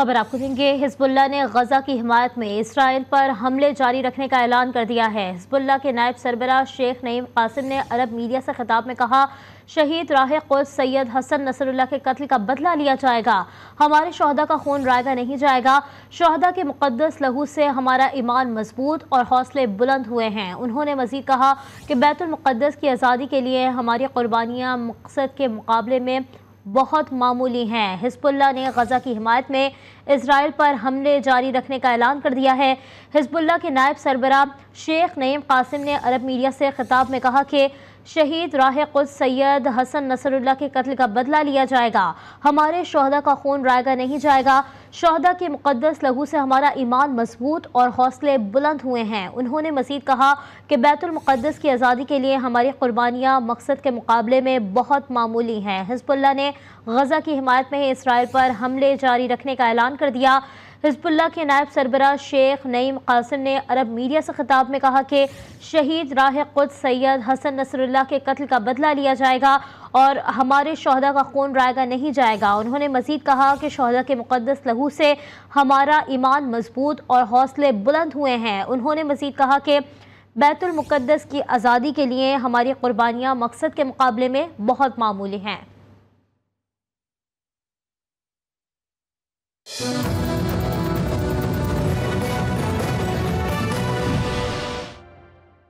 खबर आपको देंगे हिजबुल्ला ने गजा की हिमायत में इसराइल पर हमले जारी रखने का ऐलान कर दिया है हिजबुल्ला के नायब सरबरा शेख नईम कासिम ने अरब मीडिया से खिताब में कहा शहीद राह कुल सैयद हसन नसरुल्ला के कत्ल का बदला लिया जाएगा हमारे शहदा का खून रायगा नहीं जाएगा शहदा के मुकदस लहू से हमारा ईमान मजबूत और हौसले बुलंद हुए हैं उन्होंने मजीद कहा कि बैतुलमक़दस की आज़ादी के लिए हमारी कुर्बानियाँ मकसद के मुकाबले में बहुत मामूली हैं हिजबुल्ला ने गजा की हिमायत में इसराइल पर हमले जारी रखने का ऐलान कर दिया है हिजबुल्ला के नायब सरबरा शेख नईम कासिम ने अरब मीडिया से खिताब में कहा कि शहीद राह कुद सैयद हसन नसरुल्ला के कत्ल का बदला लिया जाएगा हमारे शहदा का खून रायगा नहीं जाएगा शहदा के मुकदस लहू से हमारा ईमान मजबूत और हौसले बुलंद हुए हैं उन्होंने मजीद कहा कि बैतुलमक़दस की आज़ादी के लिए हमारी कुर्बानियाँ मकसद के मुकाबले में बहुत मामूली हैं हिजबुल्ला ने गजा की हिमायत में इसराइल पर हमले जारी रखने का ऐलान कर दिया हिजबुल्ला के नायब सरबरा शेख नईम कासिम ने अरब मीडिया से खिताब में कहा कि शहीद राह खुद सैयद हसन नसरुल्ला के कत्ल का बदला लिया जाएगा और हमारे शहदा का खून रायगा नहीं जाएगा उन्होंने मजीद कहा कि शहदा के मुकदस लहू से हमारा ईमान मजबूत और हौसले बुलंद हुए हैं उन्होंने मजीद कहा कि बैतुलमक़दस की आज़ादी के लिए हमारी कुर्बानियाँ मकसद के मुकाबले में बहुत मामूली हैं